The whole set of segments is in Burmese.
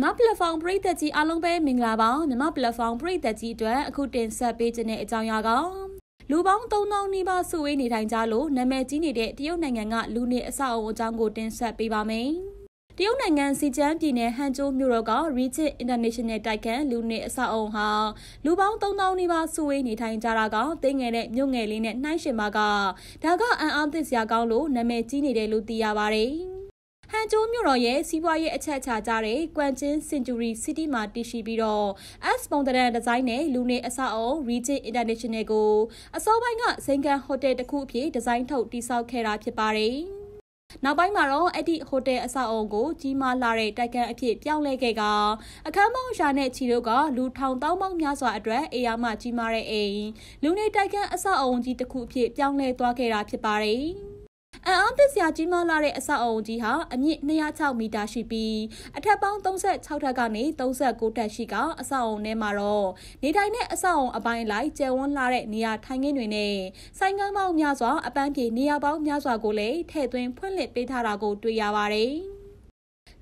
မြန်မာ platform ပရိသတ်ကြီးအားလုံးပဲမင်္ဂလာပါမြန်မာ platform ပရိသတ်ကြီးအတွက်အခုတင်ဆက်ပေးခြင်းတဲ့အကြောင်းအရာကလူပေါင်း3000နီးပါးစုဝေးနေထိုင်ကြလို့နာမည်ကြီးနေတဲ့တရုတ်နိုင်ငံကလူနေအဆောက်အအုံအကြောင်းကိုတင်ဆက်ပေးပါမယ်တရုတ်နိုင်ငံစီကျန်းပြည်နယ်ဟန်ကျိုးမြို့တော်က Regent International တိုက်ခန်းလူနေအဆောက်အုံဟာလူပေါင်း3000နီးပါးစုဝေးနေထိုင်ကြတာကတိတ်ငယ်တဲ့မြို့ငယ်လေးနဲ့နှိုင်းယှဉ်ပါကဒါကအံ့အားသင့်စရာကောင်းလို့နာမည်ကြီးနေတယ်လို့သိရပါတယ်ဟန်ကျိုးမြို့တော်ရဲ့စီးပွားရေးအချက်အချာကြတဲ့ Quantin Century City မှာတည်ရှိပြီးတော့ S ပုံသဏ္ဍာန်ဒီဇိုင်းနဲ့လူနေအဆောက်အုံ Regent International ကိုအစောပိုင်းကစိန်ကန်ဟိုတယ်တစ်ခုအဖြစ်ဒီဇိုင်းထုတ်တည်ဆောက်ခဲ့တာဖြစ်ပါတယ်။နောက်ပိုင်းမှာတော့အဲ့ဒီဟိုတယ်အဆောက်အုံကိုကြီးမားလာတဲ့တိုက်ခန်းအဖြစ်ပြောင်းလဲခဲ့ကအခန်းပေါင်းရာနဲ့ချီတို့ကလူထောင်တောင်းပေါင်းများစွာအတွက်အေယာမှကြီးမားတဲ့အိမ်လူနေတိုက်ခန်းအဆောက်အုံကြီးတစ်ခုအဖြစ်ပြောင်းလဲသွားခဲ့တာဖြစ်ပါတယ်။အံ့အားသစ်စရာကြီးမားလာတဲ့အဆောက်အုံကြီးဟာအမြင့်206မီတာရှိပြီးအထက်ပေါင်း36ထပ်ကနေ39ထပ်ရှိကအဆောက်အုံထဲမှာတော့နေထိုင်တဲ့အဆောက်အုံအပိုင်းလိုက်ကျယ်ဝန်းလာတဲ့နေရာထိုင်ခင်းတွေနဲ့ဆိုင်ကမ်းပေါင်းများစွာအပန်းဖြေနေရာပေါင်းများစွာကိုလည်းထည့်သွင်းဖွင့်လှစ်ပေးထားတာကိုတွေ့ရပါတယ်။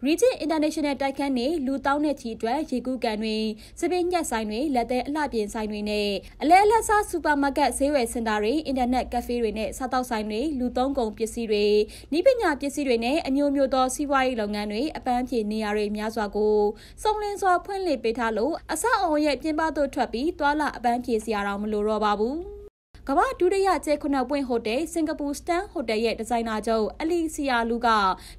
Region International တိုက်ခန်းနေလူတောင်းတဲ့ချီအတွက်ရေကူးကန်တွေစပင်းညက်ဆိုင်တွေလက်သေးအလှပြင်ဆိုင်တွေနဲ့အလဲအလက်စားစူပါမားကတ်ဈေးဝယ်စင်တာတွေအင်တာနက်ကဖေးတွေနဲ့စားတောက်ဆိုင်တွေလူသုံးကုန်ပစ္စည်းတွေနှီးပညာပစ္စည်းတွေနဲ့အမျိုးမျိုးသောစီးပွားရေးလုပ်ငန်းတွေအပန်းဖြေနေရာတွေများစွာကိုစုံလင်စွာဖွင့်လှစ်ပေးထားလို့အဆောက်အအုံရဲ့ပြင်ပသို့ထွက်ပြီးသွာလာအပန်းဖြေစရာတော့မလိုတော့ပါဘူးကမ္ဘာဒုတိယကျဲခုနှစ်ပွင့်ဟိုတယ်စင်ကာပူစတန်ဟိုတယ်ရဲ့ဒီဇိုင်နာချုပ်အလီစီယာလူက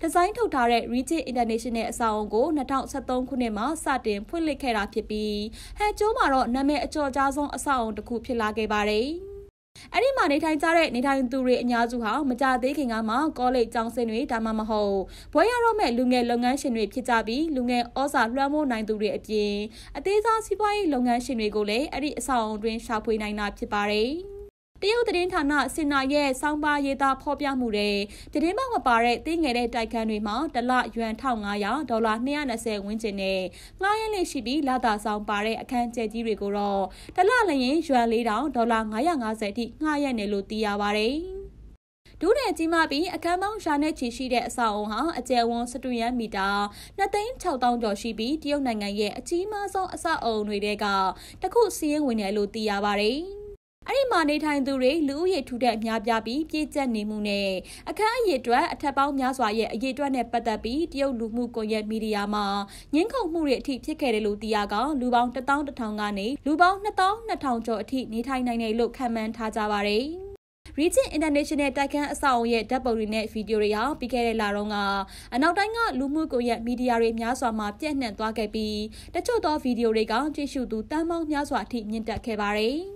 ဒီဇိုင်းထုတ်ထားတဲ့ Regent International အဆောင်ကို2023ခုနှစ်မှာစတင်ဖွင့်လှစ်ခဲ့တာဖြစ်ပြီးဟန်ကျိုးမှာတော့နာမည်အကျော်ကြားဆုံးအဆောင်တစ်ခုဖြစ်လာခဲ့ပါတယ်။အဲ့ဒီမှာနေထိုင်ကြတဲ့နေထိုင်သူတွေအများစုဟာမကြသေးခင်ကမှကောလိပ်ကျောင်းဆင်းတွေဒါမှမဟုတ်ဘွဲရတော့မဲ့လူငယ်လုပ်ငန်းရှင်တွေဖြစ်ကြပြီးလူငယ်ဩဇာလွှမ်းမိုးနိုင်သူတွေအပြင်အသေးစားစီးပွားရေးလုပ်ငန်းရှင်တွေကိုလည်းအဲ့ဒီအဆောက်အုံတွင်ရှာဖွေနိုင်တာဖြစ်ပါတယ်။တရုတ်သတင်းဌာနစင်နာရဲ့စောင်းပါရေးသားဖော်ပြမှုတွေသတင်းမှမပါတဲ့တင်းငယ်တဲ့တိုက်ခန်းတွေမှာဒလယွမ်1500ဒေါ်လာ220ဝန်းကျင်နဲ့ငှားရမ်းလေးရှိပြီးလာတာဆောင်ပါတဲ့အခန်းကျဲကြီးတွေကိုတော့ဒလလရင်ယွမ်4000ဒေါ်လာ950အထိငှားရမ်းတယ်လို့သိရပါတယ်ဒုနယ်ကြီးမှပြီးအခန်းပေါင်းရာနဲ့ချီရှိတဲ့အဆောက်အုံဟာအကျယ်ဝန်းစတူရန်မီတာ2,600ကျော်ရှိပြီးတရုတ်နိုင်ငံရဲ့အကြီးမားဆုံးအဆောက်အုံတွေထဲကတစ်ခုစီးရင်ဝင်တယ်လို့သိရပါတယ်။အဲ့ဒီမှာနေထိုင်သူတွေလူဦးရေထူထပ်များပြားပြီးပြည့်ကျက်နေမှုနဲ့အခန်းအရေအတွက်အထက်ပေါင်းများစွာရဲ့အရေအတွက်နဲ့ပတ်သက်ပြီးတရုတ်လူမှုကွန်ရက်မီဒီယာမှာငင်းခုန်မှုတွေအထိဖြစ်ခဲ့တယ်လို့သိရကောင်လူပေါင်း11000ကနေလူပေါင်း2200ကျော်အထိနေထိုင်နိုင်တယ်လို့ခန့်မှန်းထားကြပါတယ်။ Region International တိုက်ခန်းအဆောက်အုံရဲ့ဓာတ်ပုံတွေနဲ့ဗီဒီယိုတွေဟာပြီးခဲ့တဲ့လတုန်းကအနောက်တိုင်းကလူမှုကွန်ရက်မီဒီယာတွေများစွာမှာပြန့်နှံ့သွားခဲ့ပြီးတချို့သောဗီဒီယိုတွေကကြည့်ရှုသူတန်းပေါင်းများစွာအထိမြင့်တက်ခဲ့ပါတယ်။